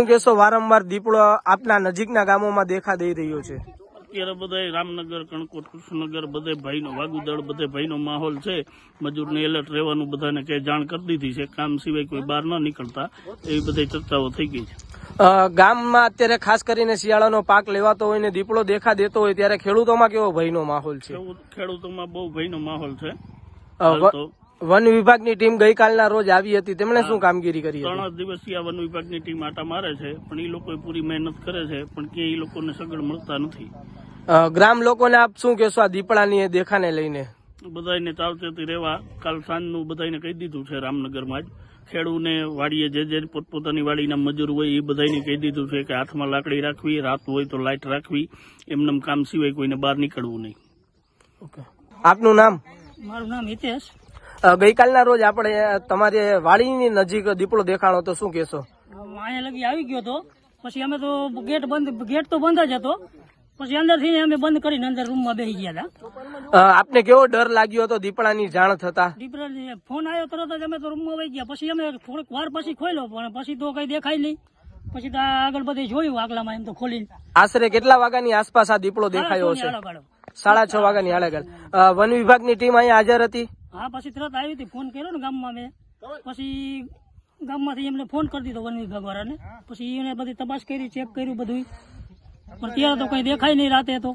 કોંગ્રેસો વારંવાર દીપડો આપના નજીકના ગામોમાં દેખા દઈ રહ્યો છે અત્યારે બધા રામનગર કણકોટ કૃષ્ણનગર બધે ભાઈનો વાગુદળ બધે ભાઈનો માહોલ છે મજૂરને એલર્ટ રહેવાનું બધાને કઈ જાણ કરી દીધી છે કામ સિવાય કોઈ બહાર ન નીકળતા એવી બધી ચર્ચાઓ થઈ ગઈ છે ગામમાં અત્યારે ખાસ કરીને શિયાળાનો પાક લેવાતો હોય ને દીપડો દેખા દેતો હોય ત્યારે ખેડૂતોમાં કેવો ભયનો માહોલ છે ખેડૂતોમાં બહુ ભયનો માહોલ છે વન વિભાગની ટીમ ગઈકાલના રોજ આવી હતી તેમણે શું કામગીરી કરી ત્રણ દિવસીય વન વિભાગ ની ટીમ આટા મારે છે પણ એ લોકો પૂરી મહેનત કરે છે પણ કે એ લોકોને સગવડ મળતા નથી ગ્રામ લોકોને આપ શું કહેશો આ દીપડાની દેખાને લઈને બધા સાવચેતી રહેવા કાલ સાંજનું બધાને કહી દીધું છે રામનગરમાં જ ખેડૂને વાડીએ જે જે પોતપોતાની વાડીના મજૂર હોય એ બધાને કહી દીધું છે કે હાથમાં લાકડી રાખવી રાત હોય તો લાઇટ રાખવી એમનેમ કામ સિવાય કોઈને બહાર નીકળવું નહીં ઓકે આપનું નામ મારું નામ હિતેશ ગઈકાલના રોજ આપણે તમારે વાડીની નજીક દીપડો દેખાણો તો શું કહેશો અહીંયા લગી આવી ગયો હતો પછી અમે તો ગેટ બંધ ગેટ તો બંધ જ હતો પછી અંદર થી અમે બંધ કરીને અંદર રૂમમાં બેસી ગયા આપને કેવો ડર લાગ્યો હતો દીપડાની જાણ થતા દીપડા ફોન આવ્યો તરત જ અમે તો રૂમમાં વહી ગયા પછી અમે થોડીક વાર પછી ખોલ્યો પણ પછી તો કઈ દેખાય નહીં પછી તો આગળ બધે જોયું આગલામાં એમ તો ખોલી આશરે કેટલા વાગ્યાની આસપાસ આ દીપડો દેખાયો હશે સાડા છ વાગ્યાની આડે વન વિભાગની ટીમ અહીંયા હાજર હતી હા પછી તરત આવી હતી ફોન કર્યો ને ગામમાં મેં પછી ગામમાંથી એમને ફોન કરી દીધો વન વિભાગ વાળાને પછી એને બધી તપાસ કરી ચેક કર્યું બધું પણ ત્યારે તો કઈ દેખાય નહીં રાતે તો